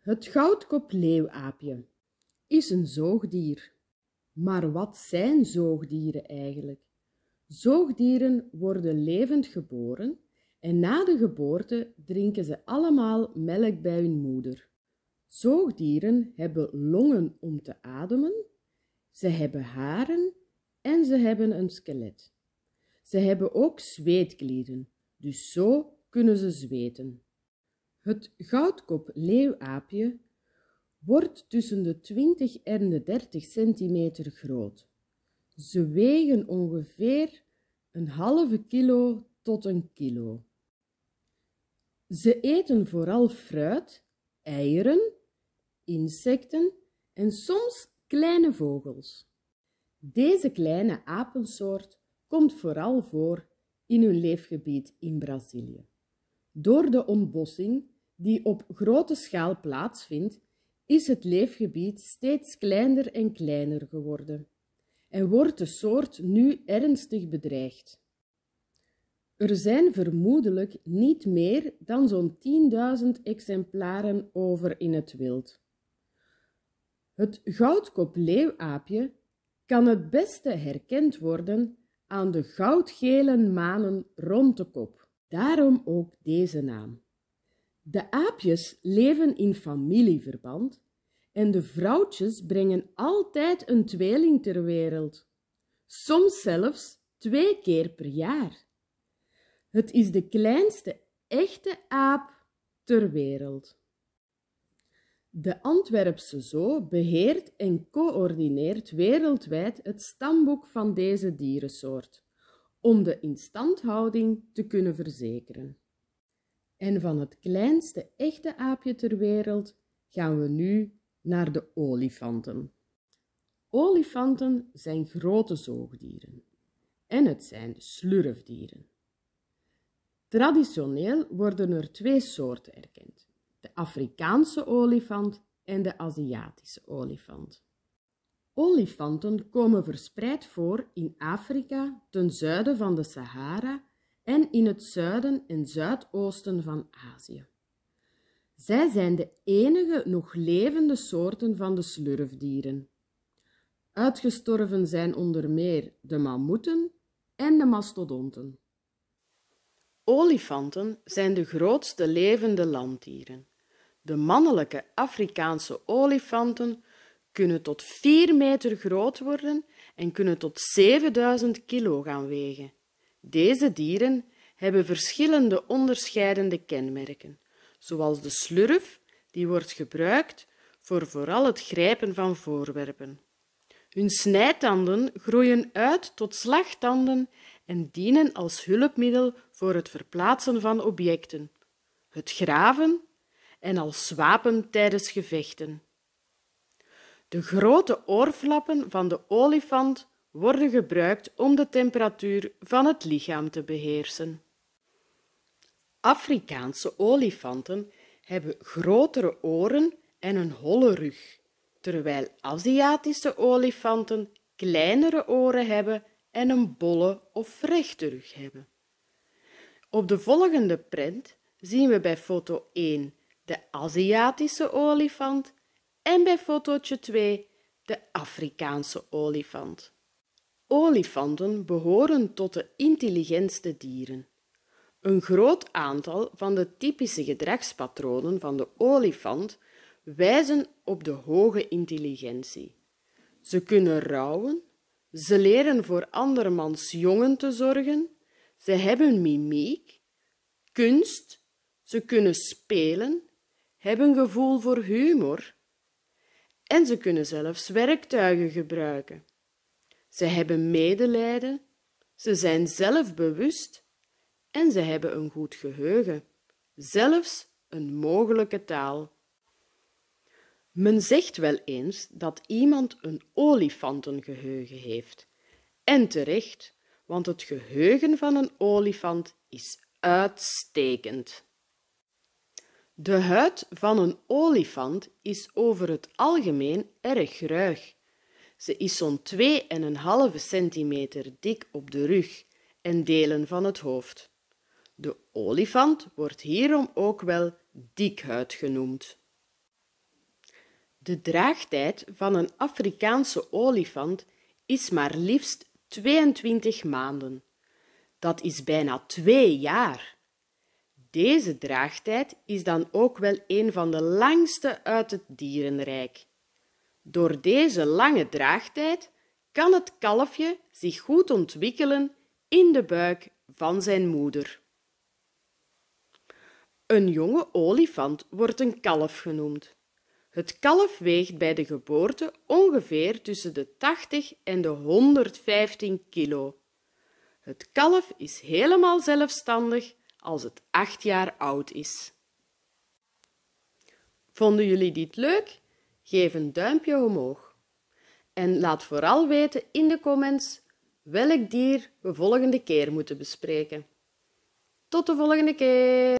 Het goudkopleeuwaapje is een zoogdier. Maar wat zijn zoogdieren eigenlijk? Zoogdieren worden levend geboren en na de geboorte drinken ze allemaal melk bij hun moeder. Zoogdieren hebben longen om te ademen, ze hebben haren en ze hebben een skelet. Ze hebben ook zweetklieren, dus zo kunnen ze zweten. Het goudkop-leeuwaapje wordt tussen de 20 en de 30 centimeter groot. Ze wegen ongeveer een halve kilo tot een kilo. Ze eten vooral fruit, eieren, insecten en soms kleine vogels. Deze kleine apensoort komt vooral voor in hun leefgebied in Brazilië. Door de ontbossing, die op grote schaal plaatsvindt, is het leefgebied steeds kleiner en kleiner geworden en wordt de soort nu ernstig bedreigd. Er zijn vermoedelijk niet meer dan zo'n 10.000 exemplaren over in het wild. Het goudkopleeuwaapje kan het beste herkend worden aan de goudgele manen rond de kop. Daarom ook deze naam. De aapjes leven in familieverband en de vrouwtjes brengen altijd een tweeling ter wereld, soms zelfs twee keer per jaar. Het is de kleinste echte aap ter wereld. De Antwerpse Zoo beheert en coördineert wereldwijd het stamboek van deze dierensoort om de instandhouding te kunnen verzekeren. En van het kleinste echte aapje ter wereld gaan we nu naar de olifanten. Olifanten zijn grote zoogdieren en het zijn slurfdieren. Traditioneel worden er twee soorten erkend: de Afrikaanse olifant en de Aziatische olifant. Olifanten komen verspreid voor in Afrika, ten zuiden van de Sahara en in het zuiden en zuidoosten van Azië. Zij zijn de enige nog levende soorten van de slurfdieren. Uitgestorven zijn onder meer de mammoeten en de mastodonten. Olifanten zijn de grootste levende landdieren. De mannelijke Afrikaanse olifanten kunnen tot 4 meter groot worden en kunnen tot 7000 kilo gaan wegen. Deze dieren hebben verschillende onderscheidende kenmerken, zoals de slurf, die wordt gebruikt voor vooral het grijpen van voorwerpen. Hun snijtanden groeien uit tot slagtanden en dienen als hulpmiddel voor het verplaatsen van objecten, het graven en als wapen tijdens gevechten. De grote oorflappen van de olifant worden gebruikt om de temperatuur van het lichaam te beheersen. Afrikaanse olifanten hebben grotere oren en een holle rug, terwijl Aziatische olifanten kleinere oren hebben en een bolle of rechte rug hebben. Op de volgende prent zien we bij foto 1 de Aziatische olifant en bij fotootje 2 de Afrikaanse olifant. Olifanten behoren tot de intelligentste dieren. Een groot aantal van de typische gedragspatronen van de olifant wijzen op de hoge intelligentie. Ze kunnen rouwen, ze leren voor andermans jongen te zorgen, ze hebben mimiek, kunst, ze kunnen spelen, hebben gevoel voor humor en ze kunnen zelfs werktuigen gebruiken. Ze hebben medelijden, ze zijn zelfbewust en ze hebben een goed geheugen, zelfs een mogelijke taal. Men zegt wel eens dat iemand een olifantengeheugen heeft. En terecht, want het geheugen van een olifant is uitstekend. De huid van een olifant is over het algemeen erg ruig. Ze is zo'n 2,5 centimeter dik op de rug en delen van het hoofd. De olifant wordt hierom ook wel dikhuid genoemd. De draagtijd van een Afrikaanse olifant is maar liefst 22 maanden. Dat is bijna twee jaar. Deze draagtijd is dan ook wel een van de langste uit het dierenrijk. Door deze lange draagtijd kan het kalfje zich goed ontwikkelen in de buik van zijn moeder. Een jonge olifant wordt een kalf genoemd. Het kalf weegt bij de geboorte ongeveer tussen de 80 en de 115 kilo. Het kalf is helemaal zelfstandig als het acht jaar oud is. Vonden jullie dit leuk? Geef een duimpje omhoog. En laat vooral weten in de comments welk dier we volgende keer moeten bespreken. Tot de volgende keer!